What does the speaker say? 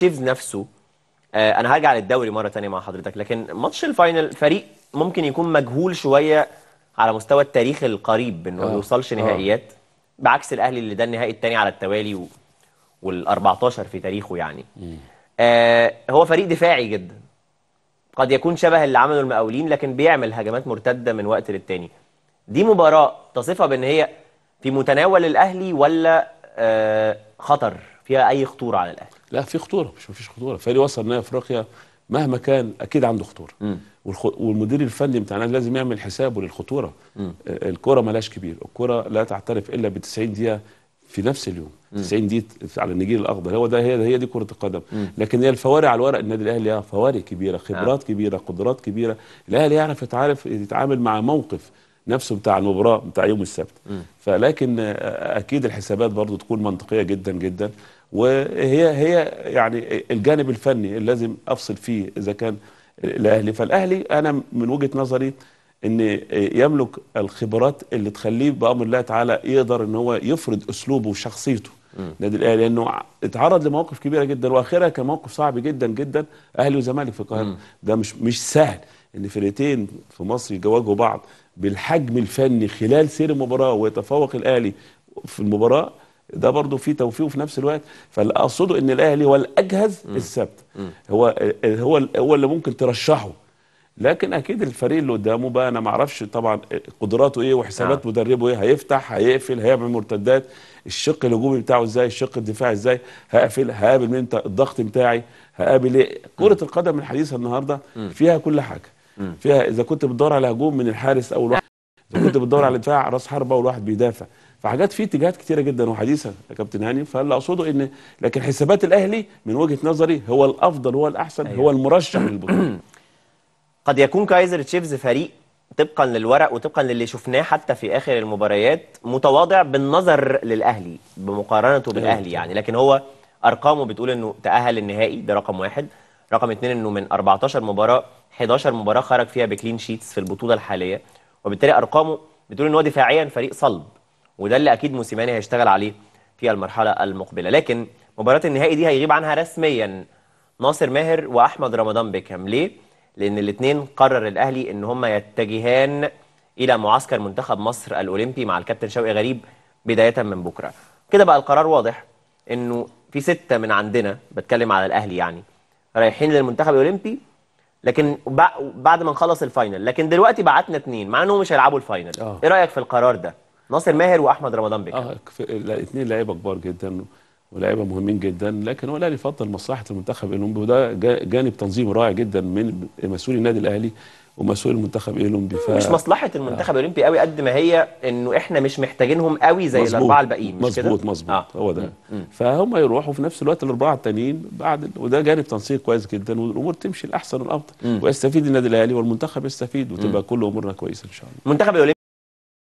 تشيفز نفسه آه انا هرجع للدوري مره ثانيه مع حضرتك لكن ماتش الفاينل فريق ممكن يكون مجهول شويه على مستوى التاريخ القريب انه ما آه. يوصلش آه. نهائيات بعكس الاهلي اللي ده النهائي الثاني على التوالي و... وال14 في تاريخه يعني آه هو فريق دفاعي جدا قد يكون شبه اللي عمله المقاولين لكن بيعمل هجمات مرتده من وقت للتاني دي مباراه تصفها بان هي في متناول الاهلي ولا آه خطر فيها اي خطوره على الاهلي لا في خطوره مش مفيش خطوره فريق وصل نهائي افريقيا مهما كان اكيد عنده خطوره والخ... والمدير الفني بتاعنا لازم يعمل حسابه للخطوره م. آه، الكره ملاش كبير الكره لا تعترف الا ب 90 دقيقه في نفس اليوم م. 90 دقيقه على النجيل الاخضر هو ده هي هي دي كره القدم م. لكن هي الفوارق على الورق النادي الاهلي ليها فوارق كبيره خبرات آه. كبيره قدرات كبيره الاهلي يعرف يتعرف يتعامل مع موقف نفسه بتاع المباراه بتاع يوم السبت م. فلكن آه، اكيد الحسابات برضو تكون منطقيه جدا جدا وهي هي يعني الجانب الفني اللي لازم افصل فيه اذا كان الاهلي فالاهلي انا من وجهه نظري ان يملك الخبرات اللي تخليه بامر الله تعالى يقدر ان هو يفرض اسلوبه وشخصيته النادي الاهلي لانه اتعرض لمواقف كبيره جدا واخرها كان موقف صعب جدا جدا اهلي وزمالك في القاهره ده مش مش سهل ان فرقتين في مصر يتواجهوا بعض بالحجم الفني خلال سير المباراه ويتفوق الاهلي في المباراه ده برضه فيه توفيق وفي نفس الوقت فاللي اقصده ان الاهلي هو الاجهز السبت هو هو هو اللي ممكن ترشحه لكن اكيد الفريق اللي قدامه بقى انا ما اعرفش طبعا قدراته ايه وحسابات آه. مدربه ايه هيفتح هيقفل هيعمل مرتدات الشق الهجومي بتاعه ازاي الشق الدفاعي ازاي هقفل هقابل مين الضغط بتاعي هقابل ايه كره القدم الحديثه النهارده فيها كل حاجه فيها اذا كنت بتدور على هجوم من الحارس اول واحد اذا كنت بتدور على دفاع راس حربه والواحد بيدافع فحاجات في اتجاهات كتيره جدا وحديثه يا كابتن هاني فاللي اقصده ان لكن حسابات الاهلي من وجهه نظري هو الافضل هو الاحسن أيوة. هو المرشح للبطوله قد يكون كايزر تشيفز فريق طبقا للورق وطبقا للي شفناه حتى في اخر المباريات متواضع بالنظر للاهلي بمقارنته أيوة. بالاهلي يعني لكن هو ارقامه بتقول انه تاهل النهائي ده رقم واحد رقم اثنين انه من 14 مباراه 11 مباراه خرج فيها بكلين شيتس في البطوله الحاليه وبالتالي ارقامه بتقول ان هو دفاعيا فريق صلب وده اللي اكيد موسيماني هيشتغل عليه في المرحله المقبله لكن مباراه النهائي دي هيغيب عنها رسميا ناصر ماهر واحمد رمضان بيكهام ليه لان الاثنين قرر الاهلي ان هم يتجهان الى معسكر منتخب مصر الاولمبي مع الكابتن شوقي غريب بدايه من بكره كده بقى القرار واضح انه في ستة من عندنا بتكلم على الاهلي يعني رايحين للمنتخب الاولمبي لكن بعد ما نخلص الفاينل لكن دلوقتي بعتنا اثنين مع انهم مش هيلعبوا الفاينل أوه. ايه رايك في القرار ده ناصر ماهر واحمد رمضان بيك اه الاثنين لعيبه كبار جدا ولاعيبه مهمين جدا لكن هو الاهلي يفضل مصلحه المنتخب الاولمبي وده جانب تنظيم رائع جدا من مسؤولي النادي الاهلي ومسؤول المنتخب الاولمبي ف... مش مصلحه المنتخب آه. الاولمبي قوي قد ما هي انه احنا مش محتاجينهم قوي زي مزبوط. الاربعه الباقيين مش كده؟ مظبوط مظبوط آه. هو ده فهم يروحوا في نفس الوقت الاربعه التانيين بعد وده جانب تنسيق كويس جدا والامور تمشي الاحسن والافضل ويستفيد النادي الاهلي والمنتخب يستفيد وتبقى مم. كل امورنا كويسه ان شاء الله المنتخب